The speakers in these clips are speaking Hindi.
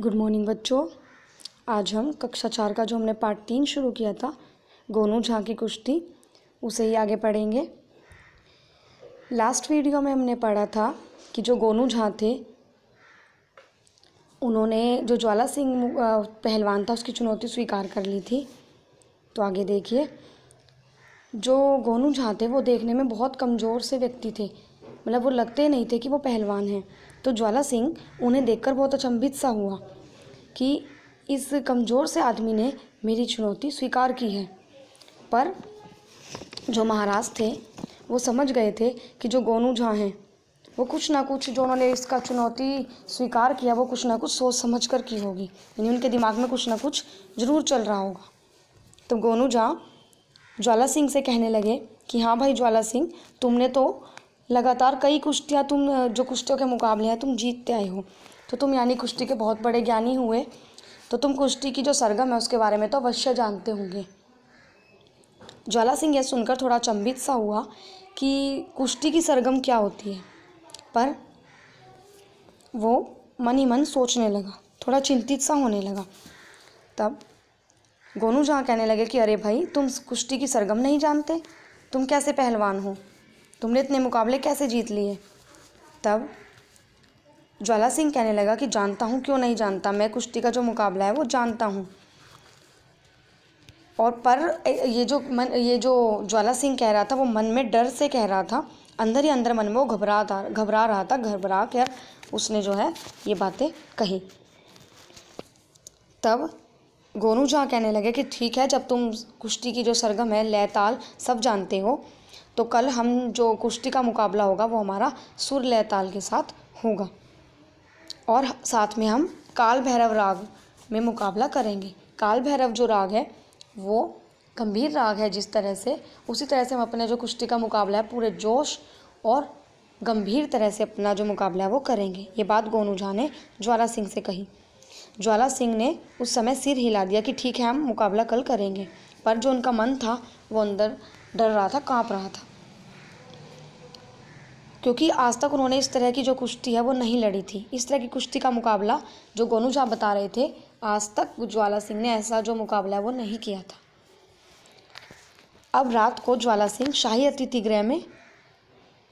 गुड मॉर्निंग बच्चों आज हम कक्षा चार का जो हमने पार्ट तीन शुरू किया था गोनू झा की कुश्ती उसे ही आगे पढ़ेंगे लास्ट वीडियो में हमने पढ़ा था कि जो गोनू झा थे उन्होंने जो ज्वाला सिंह पहलवान था उसकी चुनौती स्वीकार कर ली थी तो आगे देखिए जो गोनू झा थे वो देखने में बहुत कमज़ोर से व्यक्ति थे मतलब वो लगते नहीं थे कि वो पहलवान हैं तो ज्वाला सिंह उन्हें देखकर बहुत अचंभित सा हुआ कि इस कमज़ोर से आदमी ने मेरी चुनौती स्वीकार की है पर जो महाराज थे वो समझ गए थे कि जो गोनू झा हैं वो कुछ ना कुछ जो उन्होंने इसका चुनौती स्वीकार किया वो कुछ ना कुछ सोच समझ कर की होगी यानी उनके दिमाग में कुछ ना कुछ ज़रूर चल रहा होगा तो गोनू झा ज्वाला सिंह से कहने लगे कि हाँ भाई ज्वाला सिंह तुमने तो लगातार कई कुश्तियाँ तुम जो कुश्तियों के मुकाबले हैं तुम जीतते आए हो तो तुम यानी कुश्ती के बहुत बड़े ज्ञानी हुए तो तुम कुश्ती की जो सरगम है उसके बारे में तो अवश्य जानते होंगे ज्वाला सिंह यह सुनकर थोड़ा चंबित सा हुआ कि कुश्ती की सरगम क्या होती है पर वो मन ही मन सोचने लगा थोड़ा चिंतित सा होने लगा तब गोनू जहाँ कहने लगे कि अरे भाई तुम कुश्ती की सरगम नहीं जानते तुम कैसे पहलवान हो तुमने इतने मुकाबले कैसे जीत लिए तब ज्वाला सिंह कहने लगा कि जानता हूँ क्यों नहीं जानता मैं कुश्ती का जो मुकाबला है वो जानता हूँ और पर ये जो मन ये जो ज्वाला सिंह कह रहा था वो मन में डर से कह रहा था अंदर ही अंदर मन में वो घबरा था घबरा रहा था घबरा कर उसने जो है ये बातें कही तब गोनू झा कहने लगे कि ठीक है जब तुम कुश्ती की जो सरगम है लय ताल सब जानते हो तो कल हम जो कुश्ती का मुकाबला होगा वो हमारा सुर लय के साथ होगा और साथ में हम काल भैरव राग में मुकाबला करेंगे काल भैरव जो राग है वो गंभीर राग है जिस तरह से उसी तरह से हम अपना जो कुश्ती का मुकाबला है पूरे जोश और गंभीर तरह से अपना जो मुकाबला है वो करेंगे ये बात गोनू झा ने ज्वाला सिंह से कही ज्वाला सिंह ने उस समय सिर हिला दिया कि ठीक है हम मुकाबला कल करेंगे पर जो उनका मन था वो अंदर डर रहा था कांप रहा था क्योंकि आज तक उन्होंने इस तरह की जो कुश्ती है वो नहीं लड़ी थी इस तरह की कुश्ती का मुकाबला जो गोनू साहब बता रहे थे आज तक ज्वाला सिंह ने ऐसा जो मुकाबला है वो नहीं किया था अब रात को ज्वाला सिंह शाही अतिथि गृह में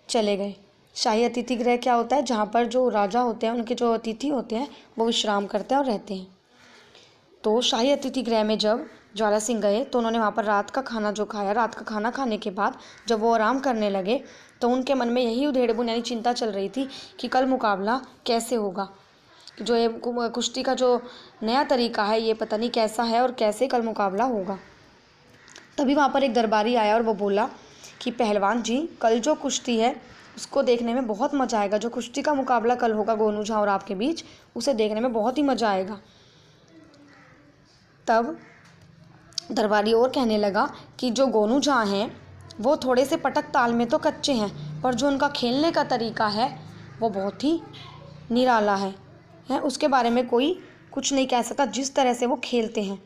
चले गए शाही अतिथि गृह क्या होता है जहाँ पर जो राजा होते हैं उनके जो अतिथि होते हैं वो विश्राम करते हैं और रहते हैं तो शाही अतिथि गृह में जब ज्वाला सिंह गए तो उन्होंने वहाँ पर रात का खाना जो खाया रात का खाना खाने के बाद जब वो आराम करने लगे तो उनके मन में यही उधेड़ बुन यानी चिंता चल रही थी कि कल मुकाबला कैसे होगा जो ये कुश्ती का जो नया तरीका है ये पता नहीं कैसा है और कैसे कल मुकाबला होगा तभी वहाँ पर एक दरबारी आया और वो बोला कि पहलवान जी कल जो कुश्ती है उसको देखने में बहुत मज़ा आएगा जो कुश्ती का मुकाबला कल होगा गोनू झा और आपके बीच उसे देखने में बहुत ही मज़ा आएगा तब दरबारी और कहने लगा कि जो गोनू झा हैं वो थोड़े से पटक ताल में तो कच्चे हैं पर जो उनका खेलने का तरीका है वो बहुत ही निराला है हैं उसके बारे में कोई कुछ नहीं कह सकता जिस तरह से वो खेलते हैं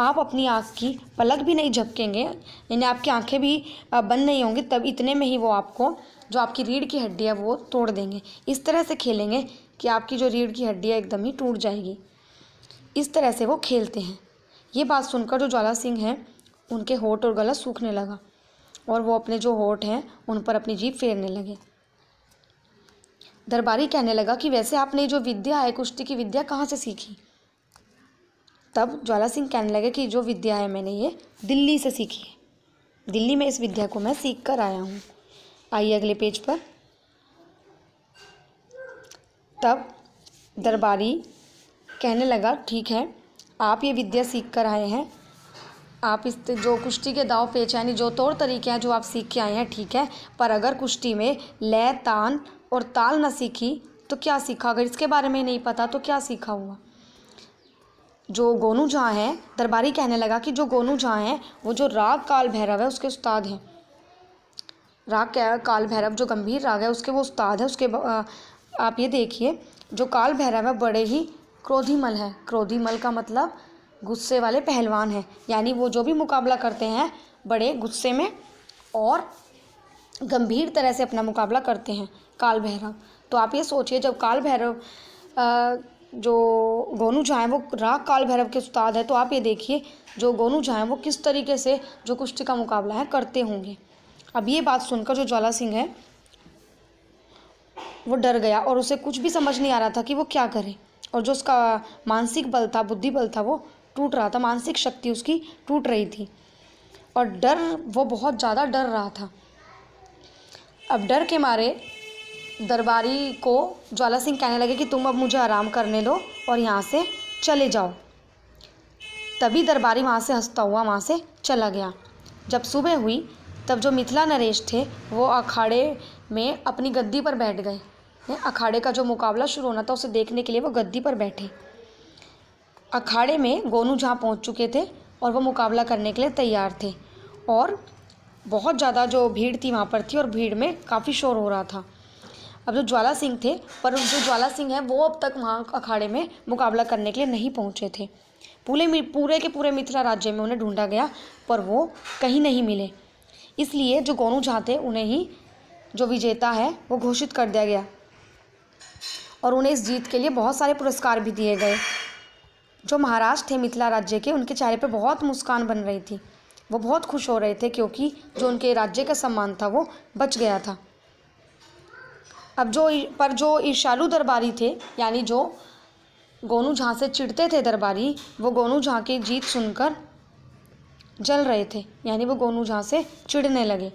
आप अपनी आँख की पलक भी नहीं झपकेंगे यानी आपकी आंखें भी बंद नहीं होंगी तब इतने में ही वो आपको जो आपकी रीढ़ की हड्डी है वो तोड़ देंगे इस तरह से खेलेंगे कि आपकी जो रीढ़ की हड्डी है एकदम ही टूट जाएगी इस तरह से वो खेलते हैं ये बात सुनकर जो ज्वाला सिंह हैं उनके होठ और गला सूखने लगा और वो अपने जो होठ हैं उन पर अपनी जीप फेरने लगे दरबारी कहने लगा कि वैसे आपने जो विद्या है कुश्ती की विद्या कहाँ से सीखी तब ज्वाला सिंह कहने लगे कि जो विद्या है मैंने ये दिल्ली से सीखी है दिल्ली में इस विद्या को मैं सीख कर आया हूँ आइए अगले पेज पर तब दरबारी कहने लगा ठीक है आप ये विद्या सीख कर आए हैं आप इस जो कुश्ती के दाव पेच यानी जो तौर तरीके हैं जो आप सीख के आए हैं ठीक है पर अगर कुश्ती में लय तान और ताल ना सीखी तो क्या सीखा अगर इसके बारे में नहीं पता तो क्या सीखा हुआ जो गोनू जहाँ हैं दरबारी कहने लगा कि जो गोनू जहाँ हैं वो जो राग काल भैरव है उसके उस्ताद हैं राग काल भैरव जो गंभीर राग है उसके वो उस्ताद है उसके आप ये देखिए जो काल भैरव है बड़े ही क्रोधी मल है क्रोधी मल का मतलब गुस्से वाले पहलवान हैं यानी वो जो भी मुकाबला करते हैं बड़े गुस्से में और गंभीर तरह से अपना मुकाबला करते हैं काल भैरव तो आप ये सोचिए जब काल भैरव जो गोनू झा हैं वो राग काल भैरव के उस्ताद है तो आप ये देखिए जो गोनू झा हैं वो किस तरीके से जो कुश्ती का मुकाबला है करते होंगे अब ये बात सुनकर जो ज्वाला सिंह है वो डर गया और उसे कुछ भी समझ नहीं आ रहा था कि वो क्या करें और जो उसका मानसिक बल था बुद्धि बल था वो टूट रहा था मानसिक शक्ति उसकी टूट रही थी और डर वो बहुत ज़्यादा डर रहा था अब डर के मारे दरबारी को ज्वाला सिंह कहने लगे कि तुम अब मुझे आराम करने दो और यहाँ से चले जाओ तभी दरबारी वहाँ से हंसता हुआ वहाँ से चला गया जब सुबह हुई तब जो मिथिला नरेश थे वो अखाड़े में अपनी गद्दी पर बैठ गए अखाड़े का जो मुकाबला शुरू होना था उसे देखने के लिए वो गद्दी पर बैठे अखाड़े में गोनू जहाँ पहुँच चुके थे और वह मुकाबला करने के लिए तैयार थे और बहुत ज़्यादा जो भीड़ थी वहाँ पर थी और भीड़ में काफ़ी शोर हो रहा था अब जो ज्वाला सिंह थे पर जो ज्वाला सिंह हैं वो अब तक वहाँ अखाड़े में मुकाबला करने के लिए नहीं पहुँचे थे पूरे पूरे के पूरे मिथिला राज्य में उन्हें ढूंढा गया पर वो कहीं नहीं मिले इसलिए जो गोनू जहाँ थे उन्हें ही जो विजेता है वो घोषित कर दिया गया और उन्हें इस जीत के लिए बहुत सारे पुरस्कार भी दिए गए जो महाराष्ट्र थे मिथिला राज्य के उनके चेहरे पर बहुत मुस्कान बन रही थी वो बहुत खुश हो रहे थे क्योंकि जो उनके राज्य का सम्मान था वो बच गया था अब जो पर जो ईर्षालु दरबारी थे यानी जो गोनू झाँ से चिढ़ते थे दरबारी वो गोनू झाँ की जीत सुनकर जल रहे थे यानी वो गोनू झाँ से चिढ़ने लगे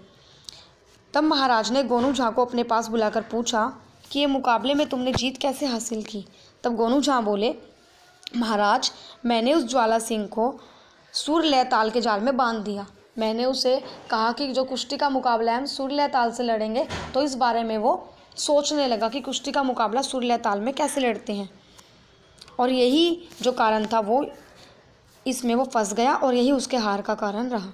तब महाराज ने गोनू झा को अपने पास बुलाकर पूछा कि ये मुकाबले में तुमने जीत कैसे हासिल की तब गोनू झाँ बोले महाराज मैंने उस ज्वाला सिंह को सूर्य ताल के जाल में बांध दिया मैंने उसे कहा कि जो कुश्ती का मुकाबला है हम सूर्य ताल से लड़ेंगे तो इस बारे में वो सोचने लगा कि कुश्ती का मुकाबला सूर्य ताल में कैसे लड़ते हैं और यही जो कारण था वो इसमें वो फंस गया और यही उसके हार का कारण रहा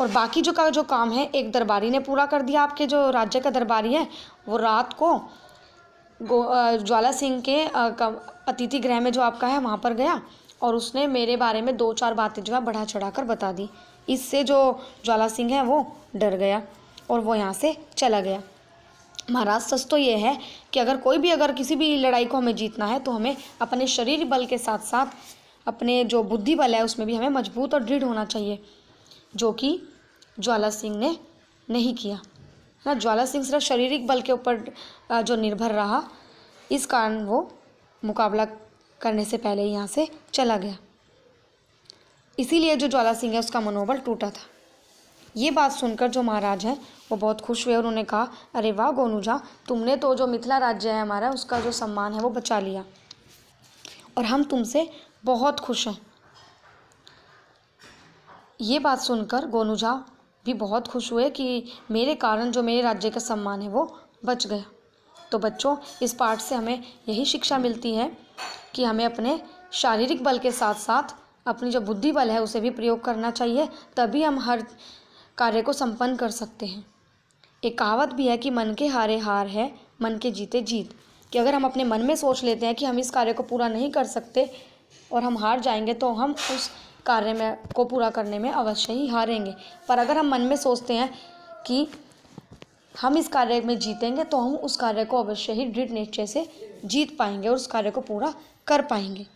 और बाकी जो का जो काम है एक दरबारी ने पूरा कर दिया आपके जो राज्य का दरबारी है वो रात को ज्वाला सिंह के अतिथि गृह में जो आपका है वहाँ पर गया और उसने मेरे बारे में दो चार बातें जो है बढ़ा चढ़ा कर बता दी इससे जो ज्वाला सिंह है वो डर गया और वो यहाँ से चला गया महाराज सच तो ये है कि अगर कोई भी अगर किसी भी लड़ाई को हमें जीतना है तो हमें अपने शरीर बल के साथ साथ अपने जो बुद्धि बल है उसमें भी हमें मजबूत और दृढ़ होना चाहिए जो कि ज्वाला सिंह ने नहीं किया है ना ज्वाला सिंह सिर्फ शारीरिक बल के ऊपर जो निर्भर रहा इस कारण वो मुकाबला करने से पहले यहाँ से चला गया इसीलिए जो ज्वाला सिंह है उसका मनोबल टूटा था ये बात सुनकर जो महाराज हैं वो बहुत खुश हुए और उन्होंने कहा अरे वाह गोनूजा तुमने तो जो मिथिला राज्य है हमारा उसका जो सम्मान है वो बचा लिया और हम तुमसे बहुत खुश हैं ये बात सुनकर गोनुजा भी बहुत खुश हुए कि मेरे कारण जो मेरे राज्य का सम्मान है वो बच गया तो बच्चों इस पाठ से हमें यही शिक्षा मिलती है कि हमें अपने शारीरिक बल के साथ साथ अपनी जो बुद्धि बल है उसे भी प्रयोग करना चाहिए तभी हम हर कार्य को संपन्न कर सकते हैं एक कहावत भी है कि मन के हारे हार है मन के जीते जीत कि अगर हम अपने मन में सोच लेते हैं कि हम इस कार्य को पूरा नहीं कर सकते और हम हार जाएंगे तो हम उस कार्य में को पूरा करने में अवश्य ही हारेंगे पर अगर हम मन में सोचते हैं कि हम इस कार्य में जीतेंगे तो हम उस कार्य को अवश्य ही दृढ़ निश्चय से जीत पाएंगे और उस कार्य को पूरा कर पाएंगे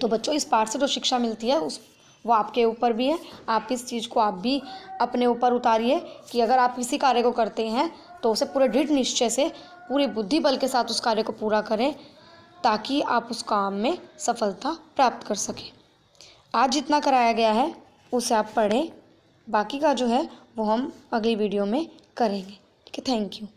तो बच्चों इस पाठ से जो शिक्षा मिलती है उस वो आपके ऊपर भी है आप इस चीज़ को आप भी अपने ऊपर उतारिए कि अगर आप किसी कार्य को करते हैं तो उसे पूरे दृढ़ निश्चय से पूरी बुद्धि बल के साथ उस कार्य को पूरा करें ताकि आप उस काम में सफलता प्राप्त कर सकें आज जितना कराया गया है उसे आप पढ़ें बाकी का जो है वो हम अगली वीडियो में करेंगे ठीक है थैंक यू